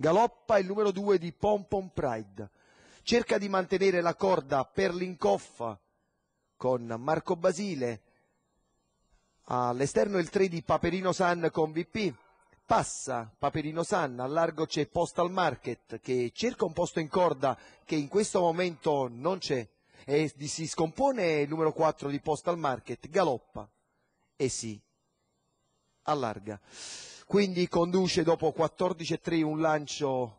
Galoppa il numero 2 di Pom Pom Pride. Cerca di mantenere la corda per l'incoffa con Marco Basile. All'esterno il 3 di Paperino San con VP. Passa Paperino San, a largo c'è Postal Market che cerca un posto in corda che in questo momento non c'è e si scompone il numero 4 di Postal Market, galoppa e si allarga quindi conduce dopo 14.3 un lancio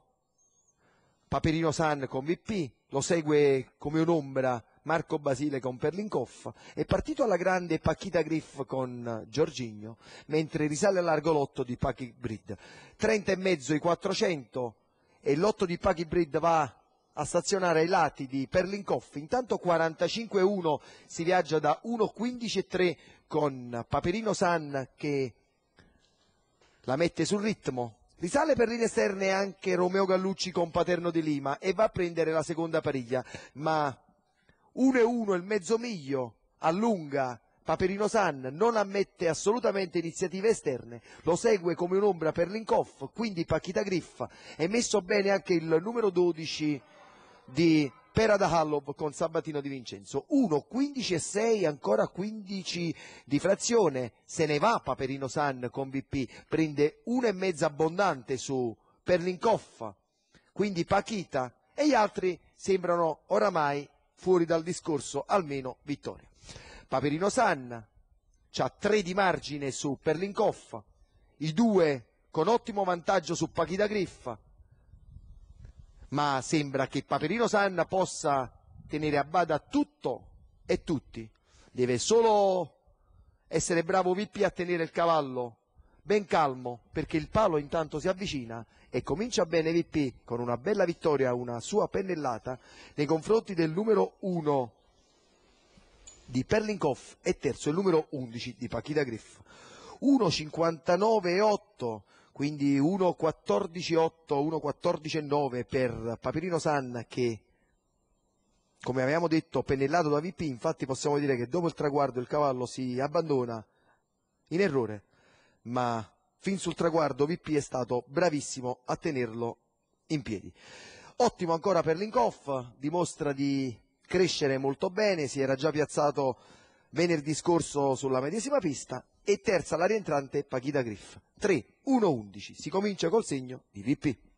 Paperino San con VP, lo segue come un'ombra Marco Basile con Perlinkoff, è partito alla grande Pachita Griff con Giorgigno, mentre risale all'argo l'otto di Pachi Brid. 30 e mezzo i 400 e l'otto di Pachi Brid va a stazionare ai lati di Perlinkoff, intanto 45-1 si viaggia da 1.15 e 3 con Paperino San che la mette sul ritmo. Risale per linee esterne anche Romeo Gallucci con Paterno di Lima e va a prendere la seconda pariglia, ma 1-1 il mezzo miglio allunga Paperino San non ammette assolutamente iniziative esterne, lo segue come un'ombra per Linkoff, quindi Pachita Griffa è messo bene anche il numero 12 di Pera da Hallov con Sabatino Di Vincenzo, 1, 15 e 6, ancora 15 di frazione, se ne va Paperino San con VP, prende 1 1,5 abbondante su Perlincoff, quindi Pachita e gli altri sembrano oramai fuori dal discorso, almeno vittoria. Paperino San ha 3 di margine su Perlincoff, i due con ottimo vantaggio su Pachita Griffa, ma sembra che Paperino Sanna possa tenere a bada tutto e tutti. Deve solo essere bravo Vippi a tenere il cavallo ben calmo perché il palo intanto si avvicina e comincia bene Vippi con una bella vittoria, una sua pennellata nei confronti del numero 1 di Perlinkoff e terzo il numero 11 di Pachida Griff. 1.59.8 quindi 1.14.8, 1.14.9 per Paperino San che come avevamo detto pennellato da VP, infatti possiamo dire che dopo il traguardo il cavallo si abbandona in errore, ma fin sul traguardo VP è stato bravissimo a tenerlo in piedi. Ottimo ancora per Linkoff, dimostra di crescere molto bene, si era già piazzato venerdì scorso sulla medesima pista e terza la rientrante Paghida Griff. 3-1-11. Si comincia col segno di VP.